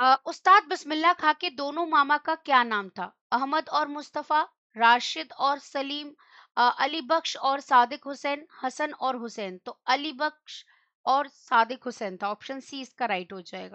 उस्ताद बसमिल्ला खां के दोनों मामा का क्या नाम था अहमद और मुस्तफ़ा राशिद और सलीम अली बख्श और सादिक हुसैन हसन और हुसैन तो अली बख्श और सादिक हुसैन था ऑप्शन सी इसका राइट हो जाएगा